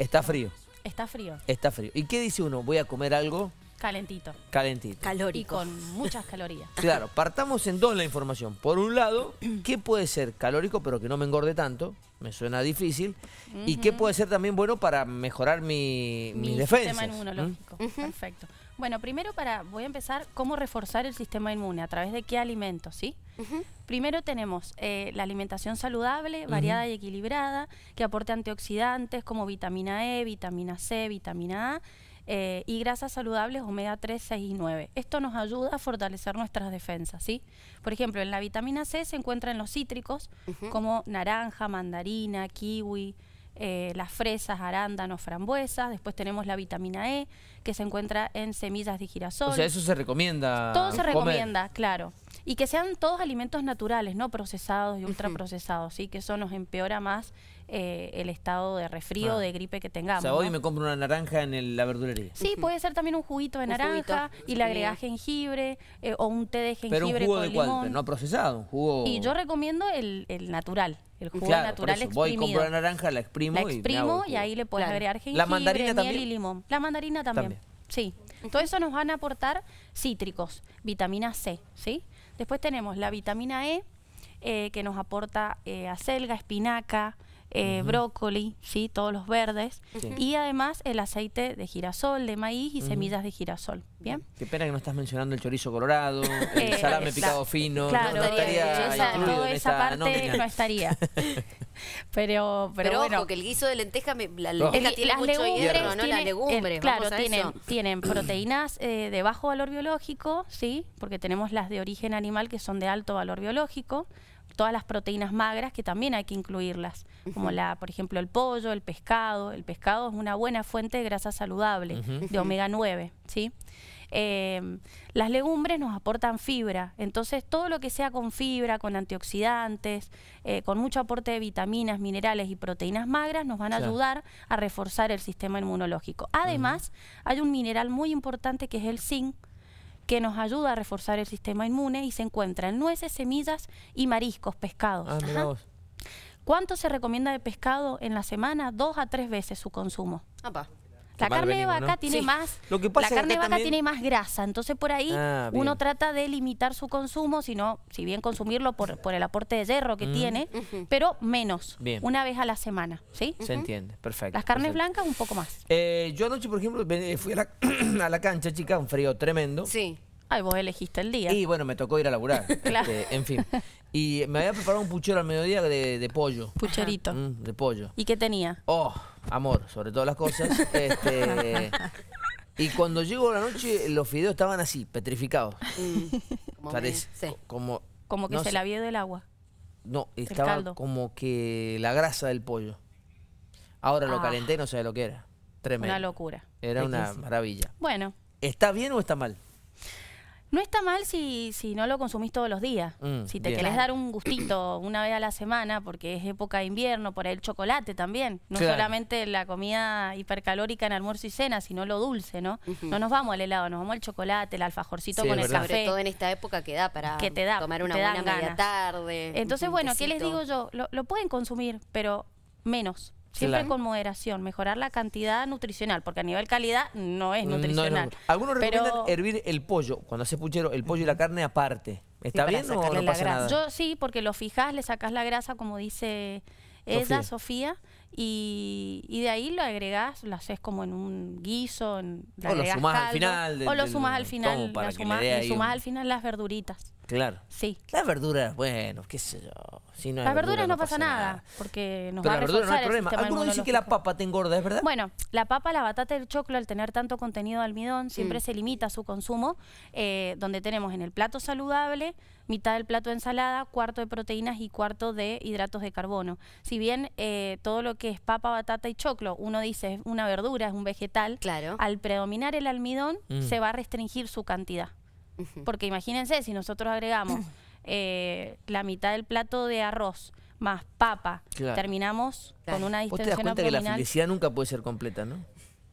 Está frío. Está frío. Está frío. ¿Y qué dice uno? Voy a comer algo Calentito. Calentito. Calórico. Y con muchas calorías. Claro, partamos en dos la información. Por un lado, ¿qué puede ser calórico pero que no me engorde tanto? Me suena difícil. ¿Y qué puede ser también bueno para mejorar mi, mi mis sistema inmunológico. ¿Mm? Perfecto. Bueno, primero para voy a empezar cómo reforzar el sistema inmune, a través de qué alimentos, ¿sí? Primero tenemos eh, la alimentación saludable, variada y equilibrada, que aporte antioxidantes como vitamina E, vitamina C, vitamina A. Eh, y grasas saludables omega 3, 6 y 9. Esto nos ayuda a fortalecer nuestras defensas, ¿sí? Por ejemplo, en la vitamina C se encuentran los cítricos como naranja, mandarina, kiwi, eh, las fresas, arándanos, frambuesas. Después tenemos la vitamina E, que se encuentra en semillas de girasol. O sea, eso se recomienda. Todo se recomienda, claro. Y que sean todos alimentos naturales, no procesados y ultraprocesados, ¿sí? que eso nos empeora más eh, el estado de resfrío, ah. de gripe que tengamos. O sea, hoy me compro una naranja en la verdulería. Sí, puede ser también un juguito de naranja y le agregás jengibre eh, o un té de jengibre Pero un jugo de limón. no procesado, un jugo... Y yo recomiendo el, natural. El jugo natural por eso. exprimido. Voy, compro la naranja, la exprimo, la exprimo y, ahí le puedes agregar jengibre, la mandarina miel y limón. La mandarina también. Sí. Todo eso nos van a aportar cítricos, vitamina C, ¿sí? Después tenemos la vitamina E, eh, que nos aporta eh, acelga, espinaca, eh, brócoli, ¿sí? todos los verdes, y además el aceite de girasol, de maíz y semillas de girasol. ¿Bien? Qué pena que no estás mencionando el chorizo colorado, el salame picado fino, no, esa, parte no estaría. pero, pero, bueno. que el guiso de lenteja, la lenteja tiene las hierro, ¿no? Las legumbres, claro, tienen, proteínas eh, de bajo valor biológico, ¿sí? Porque tenemos las de origen animal que son de alto valor biológico todas las proteínas magras que también hay que incluirlas, como la, por ejemplo, el pollo, el pescado. El pescado es una buena fuente de grasa saludable, de omega 9, ¿sí? Em, las legumbres nos aportan fibra, entonces todo lo que sea con fibra, con antioxidantes, eh, con mucho aporte de vitaminas, minerales y proteínas magras nos van a ayudar a reforzar el sistema inmunológico. Además, hay un mineral muy importante que es el zinc, que nos ayuda a reforzar el sistema inmune y se encuentra en nueces, semillas y mariscos, pescados. Ah, ¿Cuánto se recomienda de pescado en la semana? Dos a tres veces su consumo. La carne de vaca tiene más. la carne vaca tiene más grasa. Entonces por ahí ah, uno trata de limitar su consumo, sino, si bien consumirlo por, por el aporte de hierro que tiene, pero menos. Una vez a la semana. ¿sí? Se entiende, perfecto. Las carnes blancas un poco más. Eh, yo anoche, por ejemplo, eh, fui a la, a la cancha, chica, un frío tremendo. Sí. Ay, vos elegiste el día. Y bueno, me tocó ir a laburar. Este, claro. en fin. Y me había preparado un puchero al mediodía de, pollo. Pucherito. Mm, de pollo. ¿Y qué tenía? Oh, amor, sobre todas las cosas. Este, y cuando llego la noche, los fideos estaban así, petrificados. Mm. Parece. Como, como que se la vio del agua. No, estaba como que la grasa del pollo. Ahora lo ah. calenté no sé lo que era. Tremendo. Una locura. Era una maravilla. Bueno. ¿Está bien o está mal? No está mal si, si no lo consumís todos los días. Mm, si te querés dar un gustito una vez a la semana, porque es época de invierno, por el chocolate también. No solamente la comida hipercalórica en almuerzo y cena, sino lo dulce, ¿no? No nos vamos al helado, nos vamos al chocolate, el alfajorcito con el café. todo en esta época que da para que te tomar una buena media tarde. Entonces, bueno, ¿qué les digo yo? Lo, lo pueden consumir, pero menos Siempre con moderación, mejorar la cantidad nutricional, porque a nivel calidad no es nutricional. Algunos recomiendan hervir el pollo, cuando hace puchero, el pollo y la carne aparte. ¿Está bien o no pasa nada? Yo sí, porque lo fijas, le sacas la grasa, como dice ella, Sofía, y, y, de ahí lo agregás, lo haces como en un guiso, o lo sumás al final. o lo sumás al final, sumás, al final las verduritas. Claro. Sí. Las verduras, bueno, qué sé yo. Si no las verduras no, pasa nada, porque nos va a la no hay problema. Algunos dicen que la papa te engorda, ¿es verdad? Bueno, la papa, la batata y el choclo, al tener tanto contenido de almidón, siempre mm. se limita su consumo, eh, donde tenemos en el plato saludable mitad del plato de ensalada, cuarto de proteínas y cuarto de hidratos de carbono. Si bien eh, todo lo que es papa, batata y choclo, uno dice es una verdura, es un vegetal, claro. al predominar el almidón mm. se va a restringir su cantidad porque imagínense, si nosotros agregamos eh, la mitad del plato de arroz más papa, terminamos con una distensión ¿Vos te das cuenta que la felicidad nunca puede ser completa, ¿no?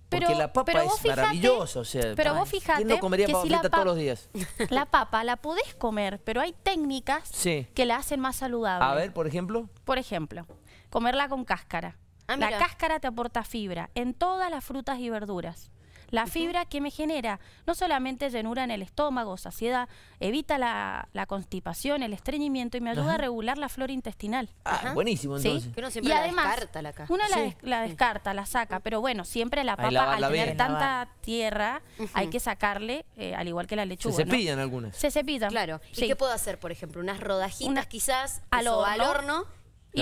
Porque la papa es maravillosa, o sea, pero vos no que si la todos los días? La papa la podés comer, pero hay técnicas que la hacen más saludable. A ver, por ejemplo. Por ejemplo, comerla con cáscara. Ah, la cáscara te aporta fibra en todas las frutas y verduras. La fibra que me genera no solamente llenura en el estómago, saciedad, evita la, constipación, el estreñimiento y me ayuda a regular la flora intestinal. Ah, buenísimo entonces. uno y la además, descarta la Uno la, descarta, la saca, pero bueno, siempre la papa al tener tanta tierra hay que sacarle, eh, al igual que la lechuga. Se cepillan algunas. Se cepillan. Claro. ¿Y qué puedo hacer, por ejemplo? Unas rodajitas quizás al horno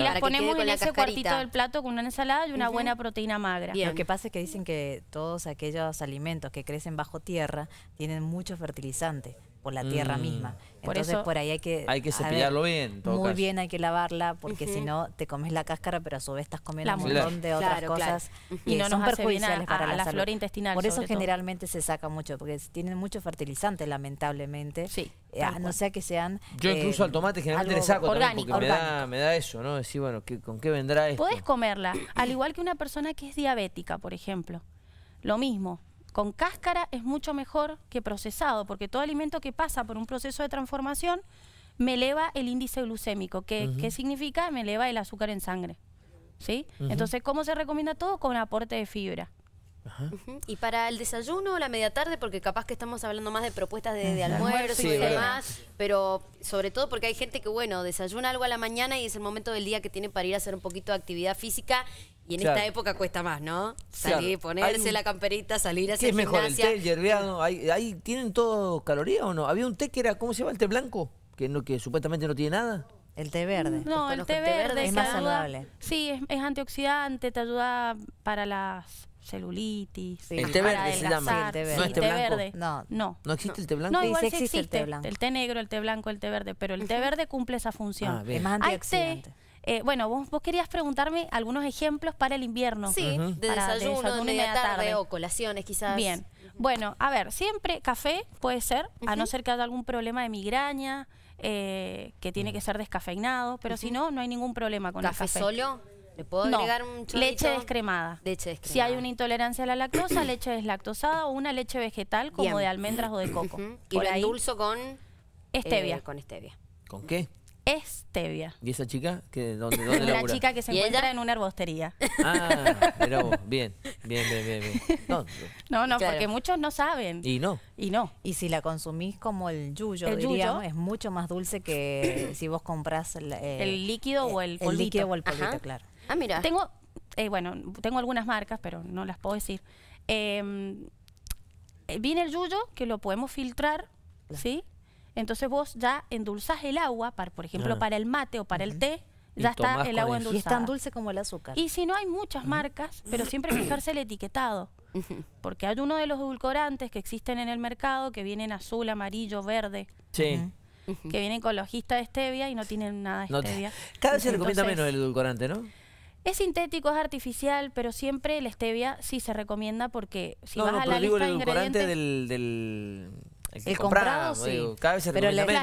y las ponemos en ese cuartito del plato con una ensalada y una buena proteína magra. Y Lo que pasa es que dicen que todos aquellos alimentos que crecen bajo tierra tienen mucho fertilizante por la tierra mm. misma. Entonces por, eso, por ahí hay que... Hay que cepillarlo bien. muy bien hay que lavarla porque si no te comes la cáscara pero a su vez estás comiendo un montón de otras cosas y, no son nos perjudiciales para la, flora intestinal. Por eso generalmente se saca mucho porque tienen mucho fertilizante lamentablemente. Sí. Eh, no sea que sean... Yo incluso eh, al tomate generalmente le saco orgánico, porque Me, da, eso, ¿no? Decir, bueno, ¿con qué vendrá esto? ...puedes comerla, al igual que una persona que es diabética, por ejemplo. Lo mismo, con cáscara es mucho mejor que procesado, porque todo alimento que pasa por un proceso de transformación me eleva el índice glucémico. que ¿qué significa? Me eleva el azúcar en sangre. ¿Sí? Entonces, ¿cómo se recomienda todo? Con aporte de fibra. Y para el desayuno o la media tarde, porque capaz que estamos hablando más de propuestas de, almuerzo y demás, pero sobre todo porque hay gente que, bueno, desayuna algo a la mañana y es el momento del día que tiene para ir a hacer un poquito de actividad física y en esta época cuesta más, ¿no? Salir, ponerse la camperita, salir así ¿Qué es mejor, el té, el hay, tienen todo calorías o no? Había un té que era, ¿cómo se llama? El té blanco, que, no, que supuestamente no tiene nada. El té verde. No, el té, verde, es más saludable. Sí, es, antioxidante, te ayuda para las celulitis. El té verde se llama. el té verde. No, no. existe el té blanco? No, igual existe, el té negro, el té blanco, el té verde, pero el té verde cumple esa función. Ah, es más antioxidante. Eh, bueno, vos, querías preguntarme algunos ejemplos para el invierno. Sí, de, desayuno, de tarde, o colaciones quizás. Bien, bueno, a ver, siempre café puede ser, a no ser que haya algún problema de migraña, eh, que tiene que mm. ser descafeinado, pero si no, no hay ningún problema con el café. solo? ¿Le puedo agregar no, leche descremada. leche descremada. Si hay una intolerancia a la lactosa, leche deslactosada o una leche vegetal como de almendras o de coco. Y lo endulzo con... Stevia. Eh, con stevia. ¿Con qué? stevia. ¿Y esa chica? Que, ¿Dónde, dónde La chica que se encuentra en una herbostería. Ah, pero Bien, bien, bien, bien. bien. No, no, porque muchos no saben. Y no. Y no. Y si la consumís como el yuyo, diríamos, es mucho más dulce que si vos compras eh, El, eh, líquido o el polvito. El líquido o el polvito, claro. Ah, mira. Tengo, eh, bueno, tengo algunas marcas, pero no las puedo decir. Em, eh, viene el yuyo, que lo podemos filtrar, ¿sí? Entonces vos ya endulzás el agua, para, por ejemplo, para el mate o para el té, ya está el agua endulzada. es tan dulce como el azúcar. Y si no, hay muchas marcas, pero siempre fijarse el etiquetado. Porque hay uno de los edulcorantes que existen en el mercado que vienen azul, amarillo, verde. Sí. Que vienen con la de stevia y no tienen nada de stevia. Cada vez se recomienda menos el edulcorante, ¿no? Es sintético, es artificial, pero siempre la stevia sí se recomienda porque si vas a la lista de ingredientes, del el, comprado, pues, cada vez se recomienda menos,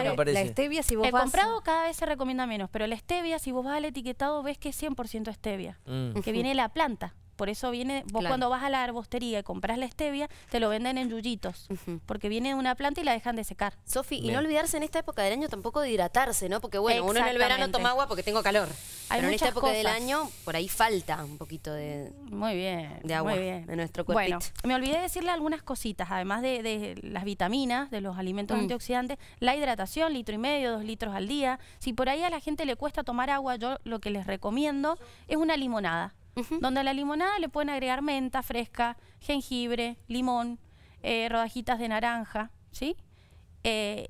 el comprado cada vez se recomienda menos, pero la stevia, si vos vas al etiquetado, ves que es 100% stevia, mm. que viene de la planta. Por eso viene, vos cuando vas a la arbostería y compras la stevia, te lo venden en yuyitos, porque viene de una planta y la dejan de secar. Sofi, y no olvidarse en esta época del año tampoco de hidratarse, ¿no? Porque bueno, uno en el verano toma agua porque tengo calor. Pero en esta época del año, por ahí falta un poquito de, muy bien, de agua nuestro cuerpo. me olvidé decirle algunas cositas, además de, las vitaminas, de los alimentos mm. antioxidantes, la hidratación, litro y medio, dos litros al día. Si por ahí a la gente le cuesta tomar agua, yo lo que les recomiendo es una limonada. Donde a la limonada le pueden agregar menta fresca, jengibre, limón, eh, rodajitas de naranja, ¿sí? Eh,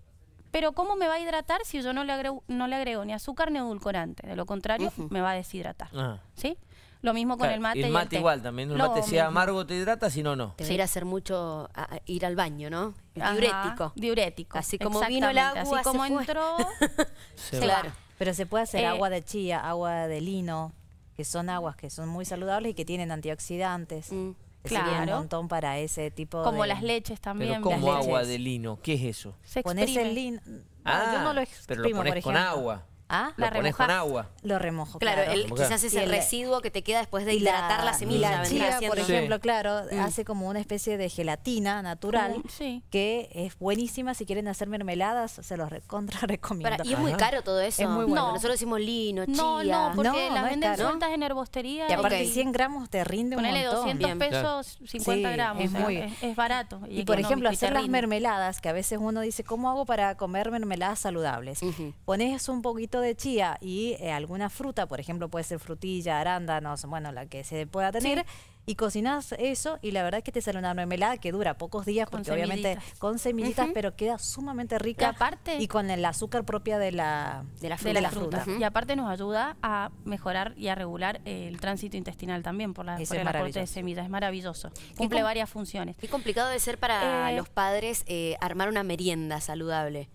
pero ¿cómo me va a hidratar si yo no le agrego, no le agrego ni azúcar ni edulcorante? De lo contrario, me va a deshidratar. Ah. ¿Sí? Lo mismo con el mate. el mate igual también. El mate, si amargo te hidrata, si no, no. Te va a ir a hacer mucho, ir al baño, ¿no? diurético. Diurético. Así como vino el agua. Así como entró. claro. Pero se puede hacer eh, agua de chía, agua de lino, que son aguas que son muy saludables y que tienen antioxidantes. Mm. Claro. Sería un montón para ese tipo de... Como las leches también. Pero como agua de lino, ¿qué es eso? Se Pones el lino... Ah, yo no lo exprimo, pero lo pones con agua. ¿Ah? Lo la pones con agua. Lo remojo. Claro, claro. quizás es el, residuo que te queda después de hidratar la, semilla. La chía, por ejemplo, claro, mm. hace como una especie de gelatina natural mm, que es buenísima. Si quieren hacer mermeladas, se los recontra recomiendo. y es muy caro todo eso. Es muy bueno. No. Nosotros decimos lino, chía. No, no, porque la las venden sueltas en herbostería. Y aparte, okay. 100 gramos te rinde Ponele un montón. 200 pesos, 50 gramos. Es, muy, es, barato. Y, por ejemplo, hacer las mermeladas, que a veces uno dice, ¿cómo hago para comer mermeladas saludables? Pones un poquito de chía y eh, alguna fruta, por ejemplo, puede ser frutilla, arándanos, bueno, la que se pueda tener. Y cocinas eso y la verdad es que te sale una mermelada que dura pocos días porque con obviamente con semillitas, pero queda sumamente rica. Y con el azúcar propia de la, de la, fruta. Y aparte nos ayuda a mejorar y a regular el tránsito intestinal también por, la, por el aporte de semillas. Es maravilloso. Cumple varias funciones. Qué complicado de ser para eh, los padres eh, armar una merienda saludable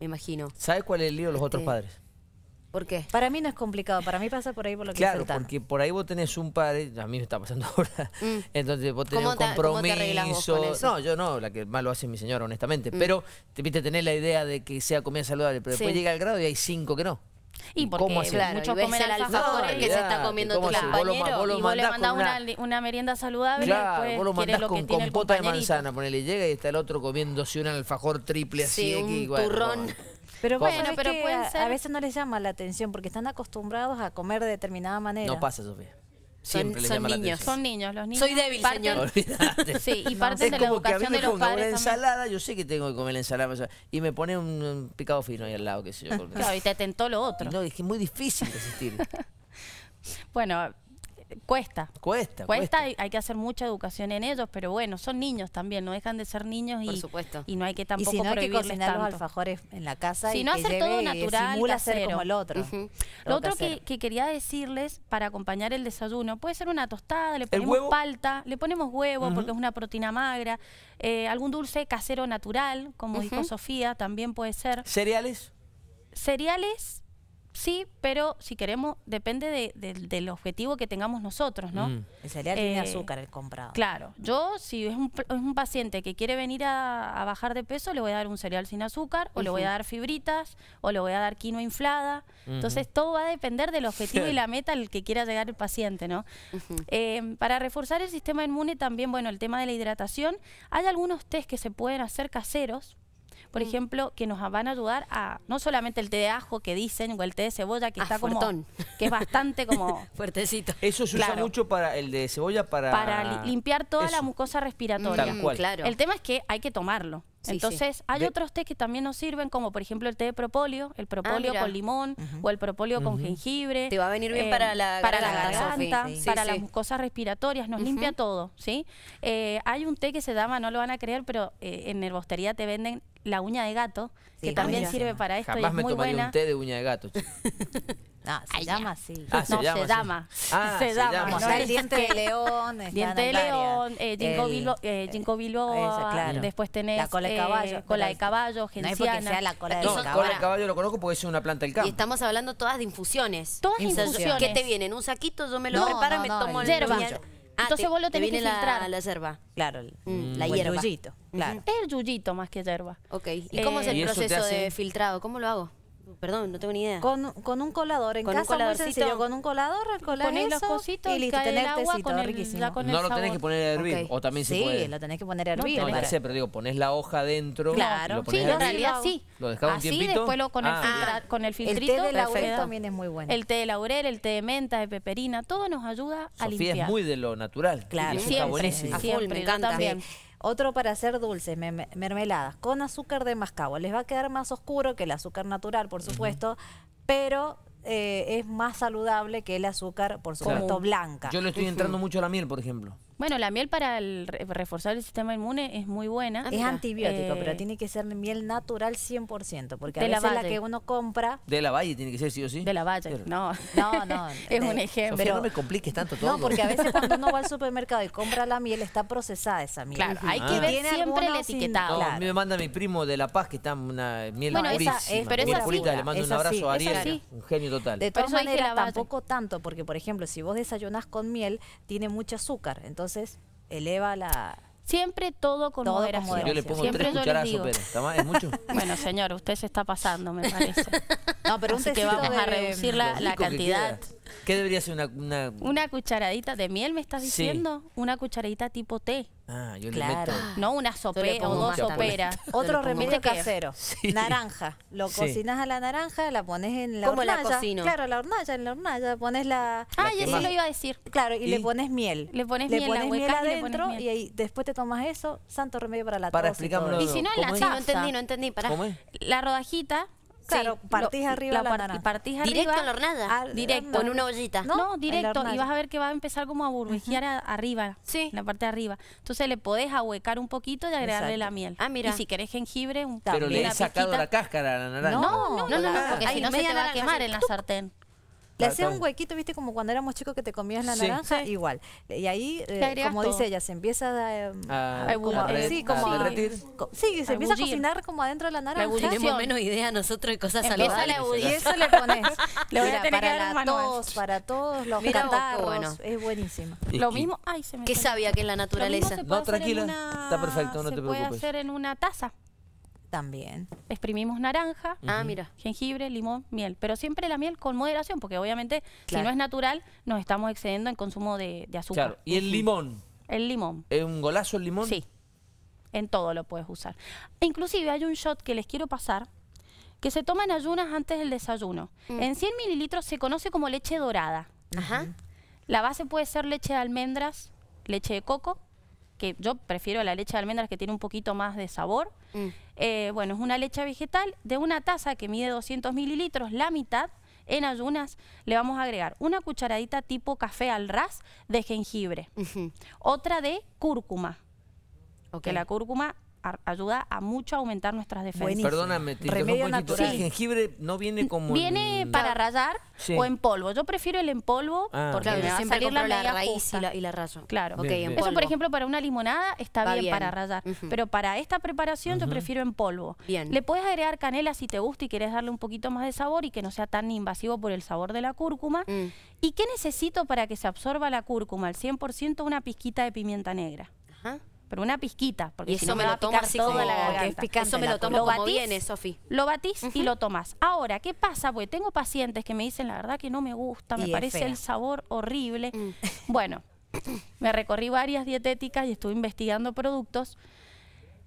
me imagino. ¿Sabes cuál es el lío de los otros este, padres? ¿Por qué? Para mí no es complicado, para mí pasa por ahí por lo que Claro, porque por ahí vos tenés un padre, a mí me está pasando ahora, mm. entonces vos tenés un compromiso. no, yo no, la que más lo hace mi señora, honestamente, mm. pero te viste tener la idea de que sea comida saludable, pero después llega el grado y hay cinco que no. Y porque muchos comen alfajores alfajor. que se está comiendo tu compañero lo, y le mandás una, merienda saludable claro, después vos lo mandás con compota de manzana ponele llega y está el otro comiéndose un alfajor triple así sí, un turrón pero bueno, pero a, veces no les llama la atención porque están acostumbrados a comer de determinada manera. No pasa, Sofía. Siempre son, les llama niños, atención. son niños, los niños. Soy débil, señor. sí, y parte de la educación de los padres. Una ensalada, yo sé que tengo que comer la ensalada y me pone un, picado fino ahí al lado, qué sé yo. claro, y te tentó lo otro. No, es que es muy difícil resistir. bueno, Cuesta. Cuesta, cuesta. Hay, que hacer mucha educación en ellos, pero bueno, son niños también, no dejan de ser niños y, supuesto. y no hay que tampoco y si no, hay que los alfajores en la casa y no hacer todo natural, hacer como el otro. Lo otro que, quería decirles para acompañar el desayuno, puede ser una tostada, le ponemos palta, le ponemos huevo porque es una proteína magra, eh, algún dulce casero natural, como dijo Sofía, también puede ser. ¿Cereales? Cereales Sí, pero si queremos, depende del objetivo que tengamos nosotros, ¿no? Mm. El cereal sin eh, azúcar, el comprado. Claro, yo si es un, paciente que quiere venir a, bajar de peso, le voy a dar un cereal sin azúcar, o le voy a dar fibritas, o le voy a dar quinoa inflada. Entonces todo va a depender del objetivo y la meta al que quiera llegar el paciente, ¿no? Em, para reforzar el sistema inmune también, bueno, el tema de la hidratación, hay algunos test que se pueden hacer caseros, por mm. ejemplo, que nos van a ayudar a no solamente el té de ajo que dicen o el té de cebolla que ah, está como que es bastante como fuertecito. Eso se usa mucho para el de cebolla para para limpiar toda la mucosa mm, respiratoria. Claro. El tema es que hay que tomarlo. Entonces, hay otros tés que también nos sirven, como por ejemplo el té de propóleo, el propóleo con limón o el propóleo con jengibre. Te va a venir bien para eh, la garganta, para las mucosas respiratorias, nos limpia todo, ¿sí? Eh, hay un té que se llama, no lo van a creer, pero eh, en Nervostería te venden la uña de gato, que también sirve para esto Jamás y es me muy buena. un té de uña de gato. Ah, se llama así. no, ah, se llama. Se llama. el diente de león. Diente de león, eh, ginkgo, bilbo, eh, eh, ah, Después tenés la cola de eh, caballo. cola de caballo, genciana. No es sea la cola de caballo. cola de caballo lo conozco porque es una planta del campo. Y estamos hablando todas de infusiones. Todas infusiones. ¿Qué te vienen? ¿Un saquito? Yo me lo preparo y me tomo el hierba. Ah, Entonces vos lo tenés te que filtrar. La, la yerba, claro. Mm. la hierba. El yuyito, claro. Es el yuyito más que hierba. Ok. ¿Y eh, cómo es el proceso de filtrado? ¿Cómo lo hago? Perdón, no tengo ni idea. Con, con un colador, en con casa un muy sencillo, con un colador, pones los cositos y listo, el tecito, con el, riquísimo. no lo tenés que poner a hervir, o también se puede. Sí, lo tenés que poner a hervir. No, no, sé, pero digo, ponés la hoja dentro. Claro, lo sí, en realidad sí. Lo dejás Así, un tiempito. después lo con, el, ah, con el filtrito. El té de laurel también es muy bueno. El té de laurel, el té de menta, de peperina, todo nos ayuda a limpiar. es muy de lo natural. Claro. está buenísimo. me encanta. Otro para hacer dulces, mermeladas, con azúcar de mascabo. Les va a quedar más oscuro que el azúcar natural, por supuesto, pero eh, es más saludable que el azúcar, por supuesto, blanca. Yo le estoy entrando mucho a la miel, por ejemplo. Bueno, la miel para el reforzar el sistema inmune es muy buena. Es antibiótico, pero eh, tiene que ser miel natural 100%, porque a veces la, que uno compra... De la valle tiene que ser, sí o sí. De la valle, no. No, no. es un ejemplo. no me compliques tanto todo. No, porque a veces cuando uno va al supermercado y compra la miel, está procesada esa miel. Claro, hay ah. que ver siempre el etiquetado. A mí Me manda mi primo de La Paz, que está una miel bueno, esa es, pero esa sí, Le mando un abrazo a Ariel, un genio total. De todas maneras, tampoco tanto, porque por ejemplo, si vos desayunás con miel, tiene mucho azúcar, entonces entonces, eleva la... Siempre todo con, moderación. Yo le pongo Siempre tres cucharadas digo... pero ¿es mucho? Bueno, señor, usted se está pasando, me parece. No, pero Así un que vamos a reducir la, la cantidad... ¿Qué debería ser una, una... Una cucharadita de miel, me estás diciendo? Una cucharadita tipo té. Ah, yo claro. le meto... No, una sopera o dos soperas. Otro remedio casero. Naranja. Lo cocinas a la naranja, la pones en la ¿Cómo la cocino? Claro, la hornalla, en la hornalla. Pones la... Ah, la yo lo iba a decir. Claro, y, le pones miel. Le pones le miel, pones la miel adentro y, y ahí, después te tomas eso, santo remedio para la para tos. Para Y si no, la No entendí, no entendí. Para La rodajita Claro, partís arriba la, la directo en la hornada. directo. Con una ollita. No, directo. Y vas a ver que va a empezar como a burbujear arriba, sí. la parte de arriba. Entonces le podés ahuecar un poquito y agregarle la miel. Ah, mira. Y si querés jengibre, un Pero le he sacado la cáscara a la naranja. No, no, no, no, no porque si no se te va a quemar en la sartén. Le hacía un huequito, viste, como cuando éramos chicos que te comías la naranja, igual. Y ahí, eh, como dice ella, se empieza a... sí, sí, se empieza a cocinar como adentro de la naranja. La Tenemos menos idea nosotros de cosas saludables. Y eso le pones. le voy a para todos, para todos los Mira bueno. Es buenísimo. Lo mismo... Ay, se me ¿Qué sabía que es la naturaleza? No, tranquila, está perfecto, no te preocupes. Se puede hacer en una taza. También. Exprimimos naranja, ah, mira. jengibre, limón, miel. Pero siempre la miel con moderación, porque obviamente si no es natural, nos estamos excediendo en consumo de, azúcar. Claro. ¿Y el limón? El limón. ¿Es un golazo el limón? Sí, en todo lo puedes usar. Inclusive hay un shot que les quiero pasar que se toma en ayunas antes del desayuno. Mm. En 100 mililitros se conoce como leche dorada. Ajá. La base puede ser leche de almendras, leche de coco, que yo prefiero la leche de almendras que tiene un poquito más de sabor. Mm. Eh, bueno, es una leche vegetal de una taza que mide 200 mililitros, la mitad en ayunas le vamos a agregar una cucharadita tipo café al ras de jengibre, otra de cúrcuma, okay. que la cúrcuma ayuda a mucho a aumentar nuestras defensas. Perdóname, Remedio El jengibre no viene como Viene para rayar o en polvo. Yo prefiero el en polvo ah. porque me va a salir la, raíz y la, y Claro. Eso, por ejemplo, para una limonada está bien, para rayar. Pero para esta preparación yo prefiero en polvo. Bien. Le puedes agregar canela si te gusta y quieres darle un poquito más de sabor y que no sea tan invasivo por el sabor de la cúrcuma. Mm. ¿Y qué necesito para que se absorba la cúrcuma al 100%? Una pizquita de pimienta negra. Ajá pero una pizquita, porque eso no me, lo tomas toda la garganta. eso me lo tomo como batís, Lo batís y lo tomás. Ahora, ¿qué pasa? Porque tengo pacientes que me dicen, la verdad que no me gusta, me parece el sabor horrible. Mm. Bueno, me recorrí varias dietéticas y estuve investigando productos.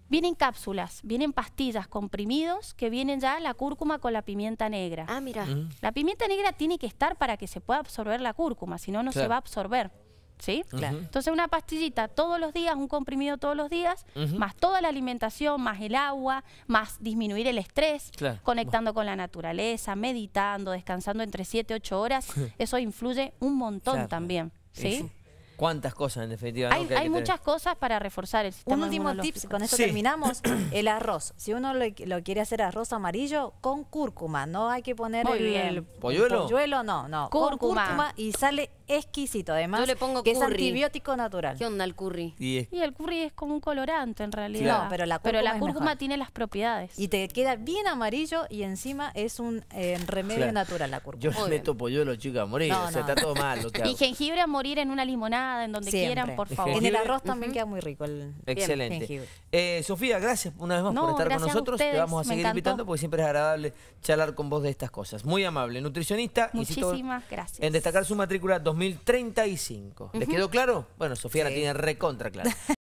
Vienen cápsulas, vienen pastillas, comprimidos, que vienen ya la cúrcuma con la pimienta negra. Ah, mira. Mm. La pimienta negra tiene que estar para que se pueda absorber la cúrcuma, si no, no se va a absorber. ¿Sí? Claro. Entonces una pastillita todos los días, un comprimido todos los días, más toda la alimentación, más el agua, más disminuir el estrés, conectando con la naturaleza, meditando, descansando entre 7, 8 horas, eso influye un montón también. ¿sí? sí. cuántas cosas en definitiva? Hay, muchas cosas para reforzar el sistema Un último tip, con eso terminamos, el arroz. Si uno lo, quiere hacer arroz amarillo, con cúrcuma, no hay que poner el, ¿Polluelo? no, no, con cúrcuma y sale exquisito, además. Yo le pongo que es antibiótico natural. ¿Qué onda el curry? Y, el curry es como un colorante en realidad. pero la cúrcuma, tiene las propiedades. Y te queda bien amarillo y encima es un eh, remedio natural la cúrcuma. Yo meto polluelo, chica, a morir. se está todo mal lo que hago. Y jengibre a morir en una limonada, en donde quieran, por favor. En el arroz también queda muy rico el Excelente. Eh, Sofía, gracias una vez más por estar con nosotros. Te vamos a seguir invitando porque siempre es agradable charlar con vos de estas cosas. Muy amable, nutricionista. Muchísimas gracias. En destacar su matrícula dos 2035. ¿Les quedó claro? Bueno, Sofía la tiene recontra clara.